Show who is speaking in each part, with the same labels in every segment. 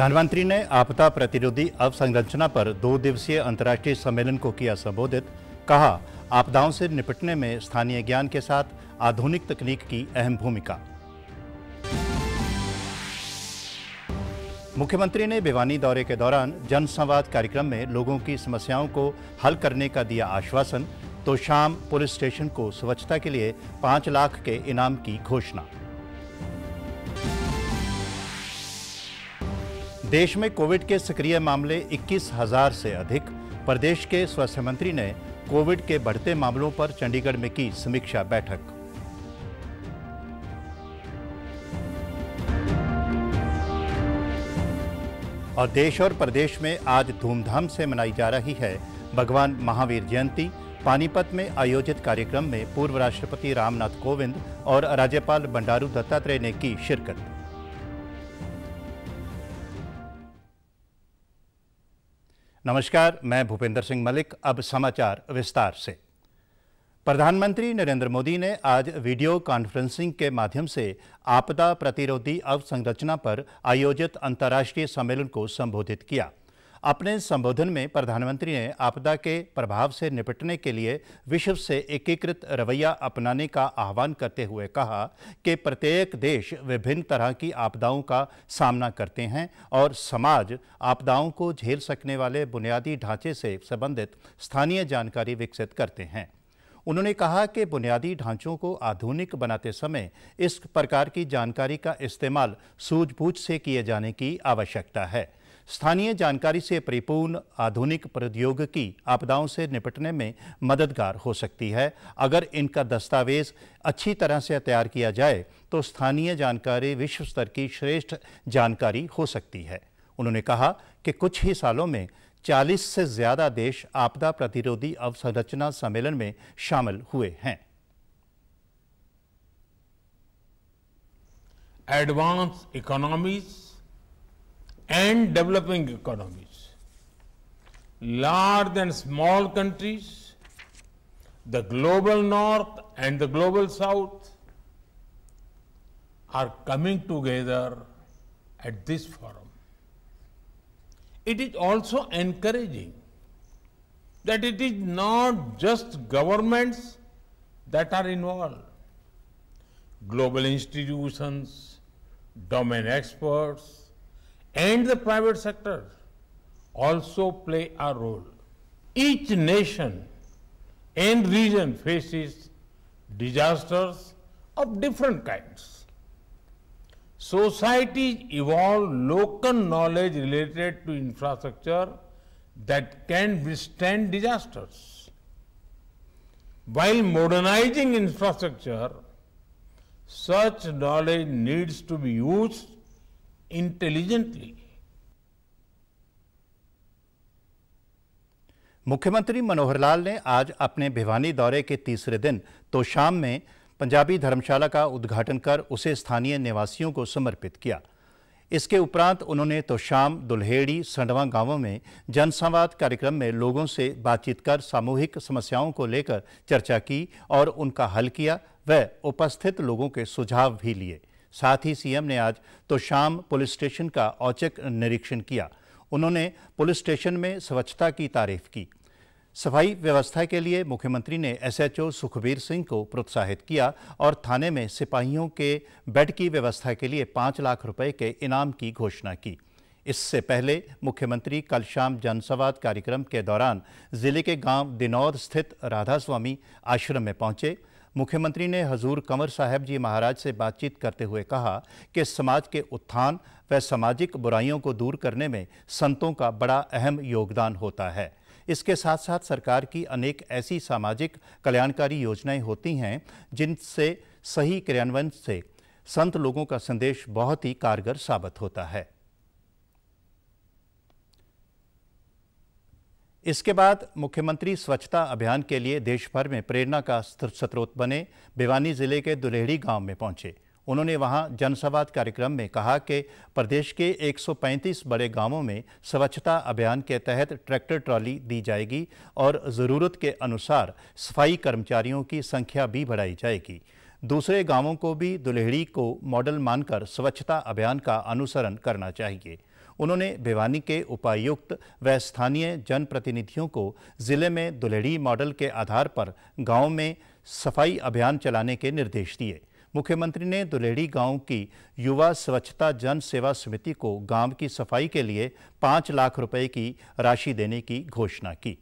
Speaker 1: प्रधानमंत्री ने आपदा प्रतिरोधी अवसंरचना पर दो दिवसीय अंतर्राष्ट्रीय सम्मेलन को किया संबोधित कहा आपदाओं से निपटने में स्थानीय ज्ञान के साथ आधुनिक तकनीक की अहम भूमिका मुख्यमंत्री ने भिवानी दौरे के दौरान जनसंवाद कार्यक्रम में लोगों की समस्याओं को हल करने का दिया आश्वासन तो शाम पुलिस स्टेशन को स्वच्छता के लिए पांच लाख के इनाम की घोषणा देश में कोविड के सक्रिय मामले इक्कीस हजार से अधिक प्रदेश के स्वास्थ्य मंत्री ने कोविड के बढ़ते मामलों पर चंडीगढ़ में की समीक्षा बैठक और देश और प्रदेश में आज धूमधाम से मनाई जा रही है भगवान महावीर जयंती पानीपत में आयोजित कार्यक्रम में पूर्व राष्ट्रपति रामनाथ कोविंद और राज्यपाल बंडारू दत्तात्रेय ने की शिरकत नमस्कार मैं भूपेंद्र सिंह मलिक अब समाचार विस्तार से प्रधानमंत्री नरेंद्र मोदी ने आज वीडियो कॉन्फ्रेंसिंग के माध्यम से आपदा प्रतिरोधी अवसंरचना पर आयोजित अंतर्राष्ट्रीय सम्मेलन को संबोधित किया अपने संबोधन में प्रधानमंत्री ने आपदा के प्रभाव से निपटने के लिए विश्व से एकीकृत रवैया अपनाने का आह्वान करते हुए कहा कि प्रत्येक देश विभिन्न तरह की आपदाओं का सामना करते हैं और समाज आपदाओं को झेल सकने वाले बुनियादी ढांचे से संबंधित स्थानीय जानकारी विकसित करते हैं उन्होंने कहा कि बुनियादी ढांचों को आधुनिक बनाते समय इस प्रकार की जानकारी का इस्तेमाल सूझबूझ से किए जाने की आवश्यकता है स्थानीय जानकारी से परिपूर्ण आधुनिक प्रौद्योगिकी आपदाओं से निपटने में मददगार हो सकती है अगर इनका दस्तावेज अच्छी तरह से तैयार किया जाए तो स्थानीय जानकारी विश्व स्तर की श्रेष्ठ जानकारी हो सकती है उन्होंने कहा कि कुछ ही सालों में 40 से ज़्यादा देश आपदा प्रतिरोधी अवसंरचना सम्मेलन में शामिल हुए हैं
Speaker 2: advance economies and developing economies. Large and small countries, the global north and the global south are coming together at this forum. It is also encouraging that it is not just governments that are involved. Global institutions, domain experts, and the private sector also play a role. Each nation and region faces disasters of different kinds. Societies evolve local knowledge related to infrastructure that can withstand disasters. While modernizing infrastructure, such knowledge
Speaker 1: needs to be used intelligently मुख्यमंत्री मनोहर लाल ने आज अपने भिवानी दौरे के तीसरे दिन तो शाम में पंजाबी धर्मशाला का उद्घाटन कर उसे स्थानीय निवासियों को समर्पित किया इसके उपरांत उन्होंने तो शाम दुल्हेड़ी संडवा गांवों में जनसंवाद कार्यक्रम में लोगों से बातचीत कर सामूहिक समस्याओं को लेकर चर्चा की और उनका हल किया व उपस्थित लोगों के सुझाव भी लिए साथ ही सीएम ने आज तो शाम पुलिस स्टेशन का औचक निरीक्षण किया उन्होंने पुलिस स्टेशन में स्वच्छता की तारीफ की सफाई व्यवस्था के लिए मुख्यमंत्री ने एसएचओ सुखबीर सिंह को प्रोत्साहित किया और थाने में सिपाहियों के बेड की व्यवस्था के लिए पाँच लाख रुपए के इनाम की घोषणा की इससे पहले मुख्यमंत्री कल शाम जनसंवाद कार्यक्रम के दौरान जिले के गांव दिनौर स्थित राधा स्वामी आश्रम में पहुंचे मुख्यमंत्री ने हजूर कंवर साहब जी महाराज से बातचीत करते हुए कहा कि समाज के उत्थान व सामाजिक बुराइयों को दूर करने में संतों का बड़ा अहम योगदान होता है इसके साथ साथ सरकार की अनेक ऐसी सामाजिक कल्याणकारी योजनाएं होती हैं जिनसे सही क्रियान्वयन से संत लोगों का संदेश बहुत ही कारगर साबित होता है इसके बाद मुख्यमंत्री स्वच्छता अभियान के लिए देश भर में प्रेरणा का स्रोत बने भिवानी जिले के दुलेहड़ी गांव में पहुंचे उन्होंने वहां जनसंवाद कार्यक्रम में कहा कि प्रदेश के 135 बड़े गांवों में स्वच्छता अभियान के तहत ट्रैक्टर ट्रॉली दी जाएगी और ज़रूरत के अनुसार सफाई कर्मचारियों की संख्या भी बढ़ाई जाएगी दूसरे गाँवों को भी दुलेहड़ी को मॉडल मानकर स्वच्छता अभियान का अनुसरण करना चाहिए उन्होंने भिवानी के उपायुक्त व स्थानीय जनप्रतिनिधियों को जिले में दुलेड़ी मॉडल के आधार पर गांव में सफाई अभियान चलाने के निर्देश दिए मुख्यमंत्री ने दुलेड़ी गांव की युवा स्वच्छता जन सेवा समिति को गांव की सफाई के लिए पांच लाख रुपए की राशि देने की घोषणा की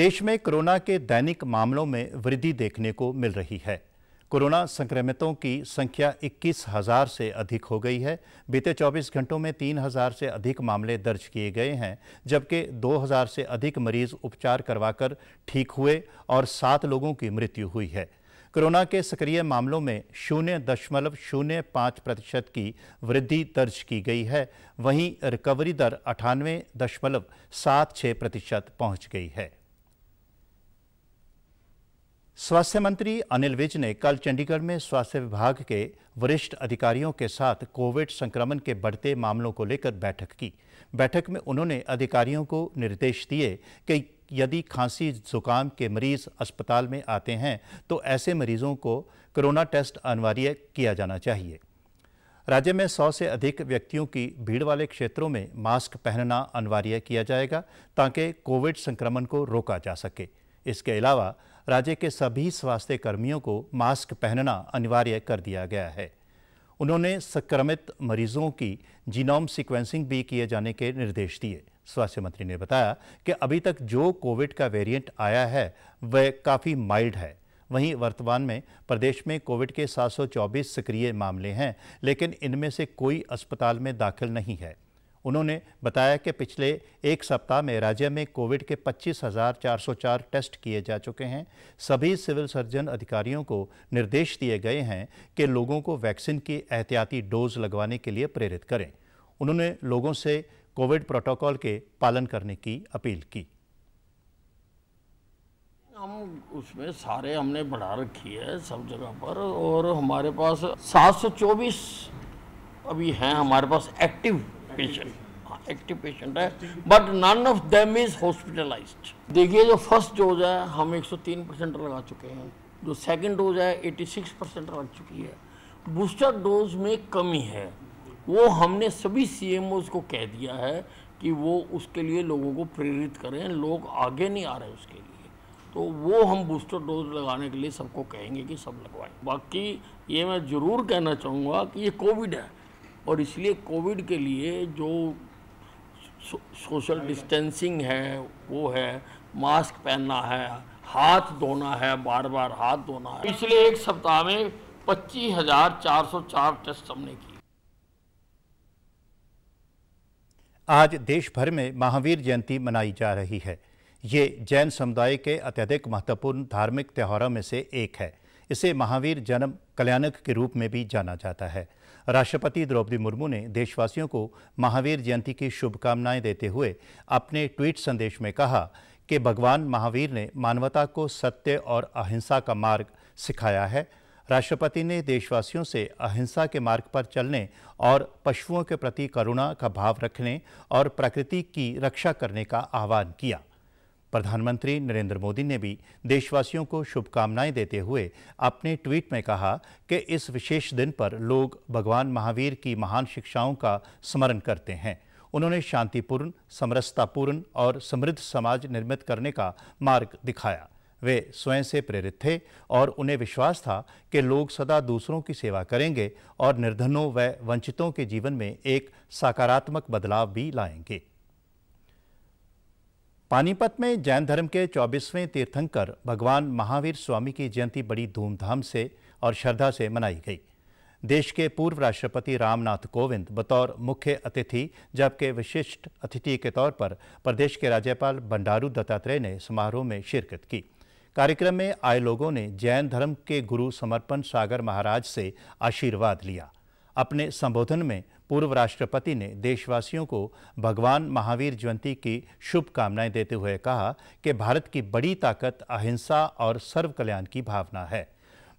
Speaker 1: देश में कोरोना के दैनिक मामलों में वृद्धि देखने को मिल रही है कोरोना संक्रमितों की संख्या इक्कीस हजार से अधिक हो गई है बीते 24 घंटों में तीन हजार से अधिक मामले दर्ज किए गए हैं जबकि 2000 से अधिक मरीज उपचार करवाकर ठीक हुए और सात लोगों की मृत्यु हुई है कोरोना के सक्रिय मामलों में शून्य दशमलव शून्य पाँच प्रतिशत की वृद्धि दर्ज की गई है वहीं रिकवरी दर अठानवे दशमलव सात छः प्रतिशत पहुँच गई है स्वास्थ्य मंत्री अनिल विज ने कल चंडीगढ़ में स्वास्थ्य विभाग के वरिष्ठ अधिकारियों के साथ कोविड संक्रमण के बढ़ते मामलों को लेकर बैठक की बैठक में उन्होंने अधिकारियों को निर्देश दिए कि यदि खांसी जुकाम के मरीज अस्पताल में आते हैं तो ऐसे मरीजों को कोरोना टेस्ट अनिवार्य किया जाना चाहिए राज्य में 100 से अधिक व्यक्तियों की भीड़ वाले क्षेत्रों में मास्क पहनना अनिवार्य किया जाएगा ताकि कोविड संक्रमण को रोका जा सके इसके अलावा राज्य के सभी स्वास्थ्य कर्मियों को मास्क पहनना अनिवार्य कर दिया गया है उन्होंने संक्रमित मरीजों की जीनोम सीक्वेंसिंग भी किए जाने के निर्देश दिए स्वास्थ्य मंत्री ने बताया कि अभी तक जो कोविड का वेरिएंट आया है वह काफ़ी माइल्ड है वहीं वर्तमान में प्रदेश में कोविड के 724 सक्रिय मामले हैं लेकिन इनमें से कोई अस्पताल में दाखिल नहीं है उन्होंने बताया कि पिछले एक सप्ताह में राज्य में कोविड के 25,404 टेस्ट किए जा चुके हैं सभी सिविल सर्जन अधिकारियों को निर्देश दिए गए हैं कि लोगों को वैक्सीन की एहतियाती डोज लगवाने के लिए प्रेरित करें उन्होंने लोगों से कोविड प्रोटोकॉल के पालन करने की अपील की
Speaker 3: हम उसमें सारे हमने बढ़ा रखी है सब जगह पर और हमारे पास सात अभी हैं हमारे पास एक्टिव पेशेंट एक्टिव पेशेंट है but none of them is hospitalise देखिए जो फर्स्ट डोज है हम 103 परसेंट लगा चुके हैं जो सेकेंड डोज है 86 परसेंट लग चुकी है बूस्टर डोज में कमी है वो हमने सभी सी को कह दिया है कि वो उसके लिए लोगों को प्रेरित करें लोग आगे नहीं आ रहे उसके लिए तो वो हम बूस्टर डोज लगाने के लिए सबको कहेंगे कि सब लगवाएं बाकी ये मैं ज़रूर कहना चाहूँगा कि ये कोविड है और इसलिए कोविड के लिए जो सो, सोशल डिस्टेंसिंग है वो है मास्क पहनना है हाथ धोना है बार बार हाथ धोना है पिछले एक सप्ताह में पच्चीस हजार चार सौ चार टेस्ट हमने किए
Speaker 1: आज देश भर में महावीर जयंती मनाई जा रही है ये जैन समुदाय के अत्यधिक महत्वपूर्ण धार्मिक त्योहारों में से एक है इसे महावीर जन्म कल्याणक के रूप में भी जाना जाता है राष्ट्रपति द्रौपदी मुर्मू ने देशवासियों को महावीर जयंती की शुभकामनाएं देते हुए अपने ट्वीट संदेश में कहा कि भगवान महावीर ने मानवता को सत्य और अहिंसा का मार्ग सिखाया है राष्ट्रपति ने देशवासियों से अहिंसा के मार्ग पर चलने और पशुओं के प्रति करुणा का भाव रखने और प्रकृति की रक्षा करने का आह्वान किया प्रधानमंत्री नरेंद्र मोदी ने भी देशवासियों को शुभकामनाएं देते हुए अपने ट्वीट में कहा कि इस विशेष दिन पर लोग भगवान महावीर की महान शिक्षाओं का स्मरण करते हैं उन्होंने शांतिपूर्ण समरसतापूर्ण और समृद्ध समाज निर्मित करने का मार्ग दिखाया वे स्वयं से प्रेरित थे और उन्हें विश्वास था कि लोग सदा दूसरों की सेवा करेंगे और निर्धनों व वंचितों के जीवन में एक सकारात्मक बदलाव भी लाएंगे पानीपत में जैन धर्म के 24वें तीर्थंकर भगवान महावीर स्वामी की जयंती बड़ी धूमधाम से और श्रद्धा से मनाई गई देश के पूर्व राष्ट्रपति रामनाथ कोविंद बतौर मुख्य अतिथि जबकि विशिष्ट अतिथि के तौर पर प्रदेश के राज्यपाल बंडारू दत्तात्रेय ने समारोह में शिरकत की कार्यक्रम में आए लोगों ने जैन धर्म के गुरु समर्पण सागर महाराज से आशीर्वाद लिया अपने संबोधन में पूर्व राष्ट्रपति ने देशवासियों को भगवान महावीर जयंती की शुभकामनाएं देते हुए कहा कि भारत की बड़ी ताकत अहिंसा और सर्वकल्याण की भावना है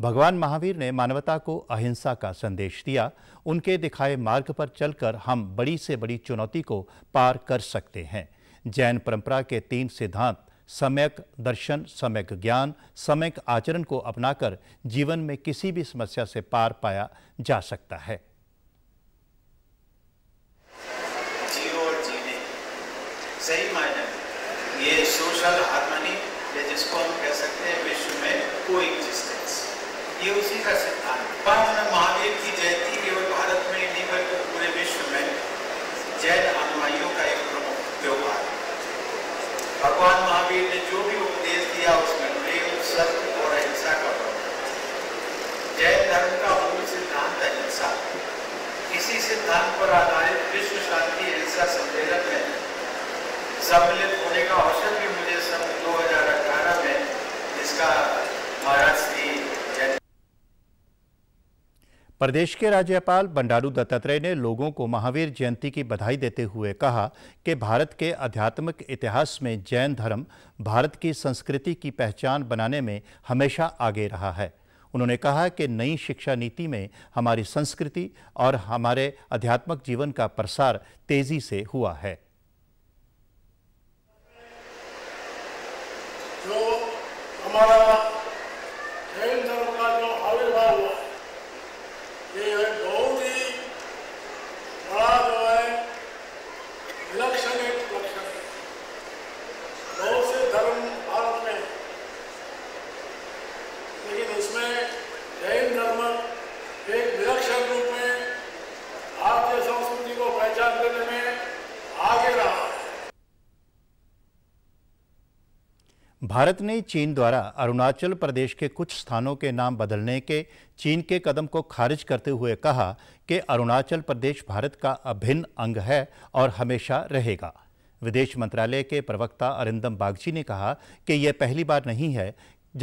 Speaker 1: भगवान महावीर ने मानवता को अहिंसा का संदेश दिया उनके दिखाए मार्ग पर चलकर हम बड़ी से बड़ी चुनौती को पार कर सकते हैं जैन परंपरा के तीन सिद्धांत सम्यक दर्शन सम्यक ज्ञान सम्यक आचरण को अपनाकर जीवन में किसी भी समस्या से पार पाया जा सकता है
Speaker 2: सोशल हारमोनी या जिसको हम कह सकते हैं विश्व में को एग्जिस्टेंस ये उसी का सिद्धांत है भगवान महावीर की जयंती केवल भारत में ही नहीं बल्कि पूरे विश्व में जैन अनुयायियों का एक प्रमुख त्योहार भगवान महावीर ने जो भी उपदेश दिया उसमें प्रेम सत्य और अहिंसा का प्रमुख जैन धर्म का मूल सिद्धांत अहिंसा इसी सिद्धांत पर आधारित विश्व शांति अहिंसा सम्मेलन में सम्मिलित होने का अवसर भी
Speaker 1: प्रदेश के राज्यपाल बंडारू दत्तात्रेय ने लोगों को महावीर जयंती की बधाई देते हुए कहा कि भारत के आध्यात्मिक इतिहास में जैन धर्म भारत की संस्कृति की पहचान बनाने में हमेशा आगे रहा है उन्होंने कहा कि नई शिक्षा नीति में हमारी संस्कृति और हमारे आध्यात्मिक जीवन का प्रसार तेजी से हुआ है Mau. भारत ने चीन द्वारा अरुणाचल प्रदेश के कुछ स्थानों के नाम बदलने के चीन के कदम को खारिज करते हुए कहा कि अरुणाचल प्रदेश भारत का अभिन्न अंग है और हमेशा रहेगा विदेश मंत्रालय के प्रवक्ता अरिंदम बागची ने कहा कि यह पहली बार नहीं है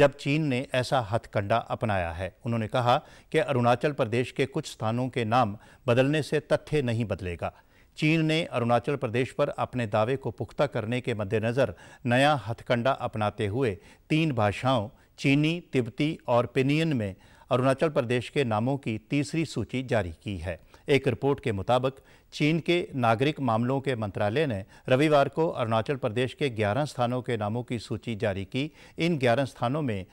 Speaker 1: जब चीन ने ऐसा हथकंडा अपनाया है उन्होंने कहा कि अरुणाचल प्रदेश के कुछ स्थानों के नाम बदलने से तथ्य नहीं बदलेगा चीन ने अरुणाचल प्रदेश पर अपने दावे को पुख्ता करने के मद्देनज़र नया हथकंडा अपनाते हुए तीन भाषाओं चीनी तिब्बती और पिनियन में अरुणाचल प्रदेश के नामों की तीसरी सूची जारी की है एक रिपोर्ट के मुताबिक चीन के नागरिक मामलों के मंत्रालय ने रविवार को अरुणाचल प्रदेश के 11 स्थानों के नामों की सूची जारी की इन 11 स्थानों में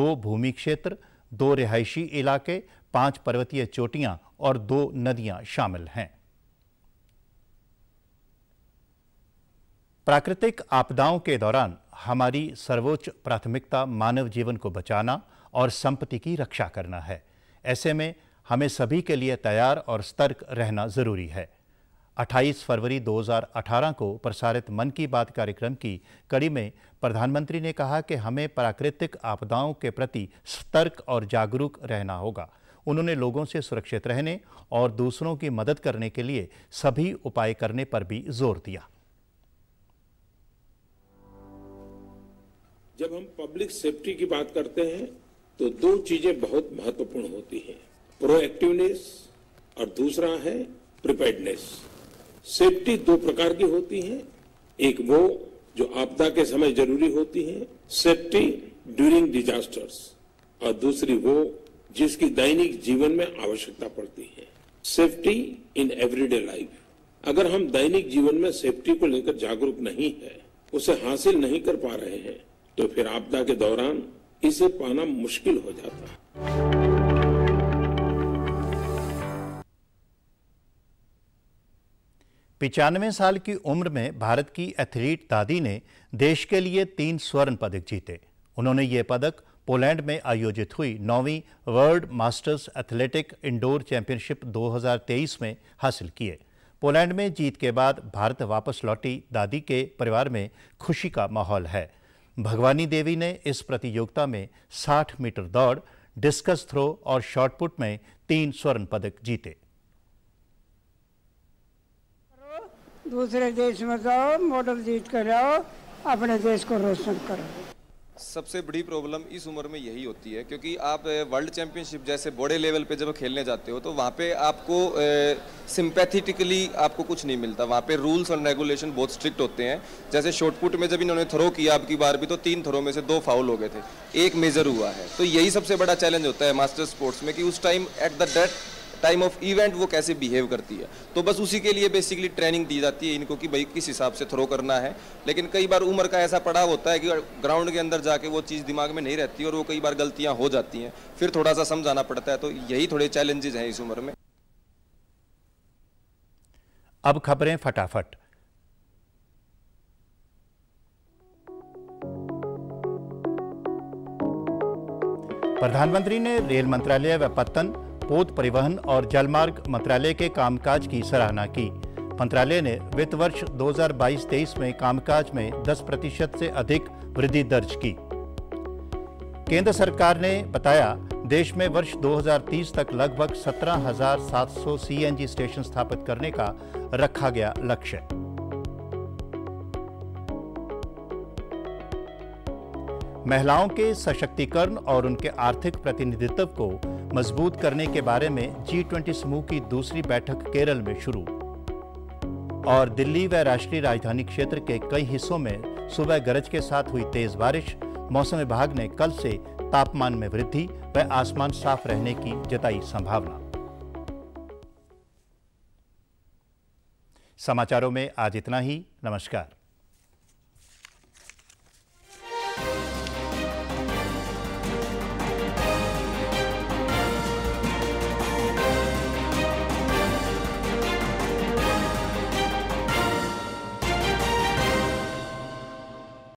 Speaker 1: दो भूमि क्षेत्र दो रिहायशी इलाके पांच पर्वतीय चोटियां और दो नदियां शामिल हैं प्राकृतिक आपदाओं के दौरान हमारी सर्वोच्च प्राथमिकता मानव जीवन को बचाना और संपत्ति की रक्षा करना है ऐसे में हमें सभी के लिए तैयार और सतर्क रहना जरूरी है 28 फरवरी 2018 को प्रसारित मन की बात कार्यक्रम की कड़ी में प्रधानमंत्री ने कहा कि हमें प्राकृतिक आपदाओं के प्रति सतर्क और जागरूक रहना होगा उन्होंने लोगों से सुरक्षित रहने और दूसरों की मदद करने के लिए सभी उपाय करने पर भी जोर दिया
Speaker 2: जब हम पब्लिक सेफ्टी की बात करते हैं तो दो चीजें बहुत महत्वपूर्ण होती हैं प्रोएक्टिवनेस और दूसरा है प्रिपेयर्डनेस सेफ्टी दो प्रकार की होती है एक वो जो आपदा के समय जरूरी होती है सेफ्टी ड्यूरिंग डिजास्टर्स और दूसरी वो जिसकी दैनिक जीवन में आवश्यकता पड़ती है सेफ्टी इन एवरीडे लाइफ अगर हम दैनिक जीवन में सेफ्टी को लेकर जागरूक नहीं है उसे हासिल नहीं कर पा रहे हैं तो फिर आपदा के दौरान इसे पाना मुश्किल हो जाता है
Speaker 1: पिचानवे साल की उम्र में भारत की एथलीट दादी ने देश के लिए तीन स्वर्ण पदक जीते उन्होंने ये पदक पोलैंड में आयोजित हुई नौवीं world masters athletic indoor championship 2023 में हासिल किए पोलैंड में जीत के बाद भारत वापस लौटी दादी के परिवार में खुशी का माहौल है भगवानी देवी ने इस प्रतियोगिता में 60 मीटर दौड़ डिस्कस थ्रो और शॉटपुट में तीन स्वर्ण पदक जीते
Speaker 2: दूसरे देश में जाओ मॉडल जीत कर जाओ अपने देश को रोशन करो
Speaker 1: सबसे
Speaker 3: बड़ी प्रॉब्लम इस उम्र में यही होती है क्योंकि आप वर्ल्ड चैंपियनशिप जैसे बड़े लेवल पे जब खेलने जाते हो तो वहाँ पे आपको सिंपैथेटिकली आपको कुछ नहीं मिलता वहाँ पे रूल्स और रेगुलेशन बहुत स्ट्रिक्ट होते हैं जैसे शॉर्टपुट में जब इन्होंने थ्रो किया आपकी बार भी तो तीन थ्रो में से दो फाउल हो गए थे एक मेजर हुआ है तो यही सबसे बड़ा चैलेंज होता है मास्टर स्पोर्ट्स में कि उस time at the date time of event वो कैसे बिहेव करती है तो बस उसी के लिए बेसिकली ट्रेनिंग दी जाती है इनको कि भाई किस हिसाब से थ्रो करना है लेकिन कई बार उम्र का ऐसा पड़ाव होता है कि ग्राउंड के अंदर जाके वो चीज़ दिमाग में नहीं रहती और वो कई बार गलतियाँ हो जाती हैं फिर थोड़ा सा समझाना पड़ता है तो यही थोड़े चैलेंजेज हैं इस उम्र में
Speaker 1: अब खबरें फटाफट प्रधानमंत्री ने रेल मंत्रालय व पत्तन पोत परिवहन और जलमार्ग मंत्रालय के कामकाज की सराहना की मंत्रालय ने वित्त वर्ष 2022-23 में कामकाज में 10 प्रतिशत से अधिक वृद्धि दर्ज की केंद्र सरकार ने बताया देश में वर्ष 2030 तक लगभग 17,700 सीएनजी स्टेशन स्थापित करने का रखा गया लक्ष्य महिलाओं के सशक्तिकरण और उनके आर्थिक प्रतिनिधित्व को मजबूत करने के बारे में जी ट्वेंटी समूह की दूसरी बैठक केरल में शुरू और दिल्ली व राष्ट्रीय राजधानी क्षेत्र के कई हिस्सों में सुबह गरज के साथ हुई तेज बारिश मौसम विभाग ने कल से तापमान में वृद्धि व आसमान साफ रहने की जताई संभावना समाचारों में आज इतना ही नमस्कार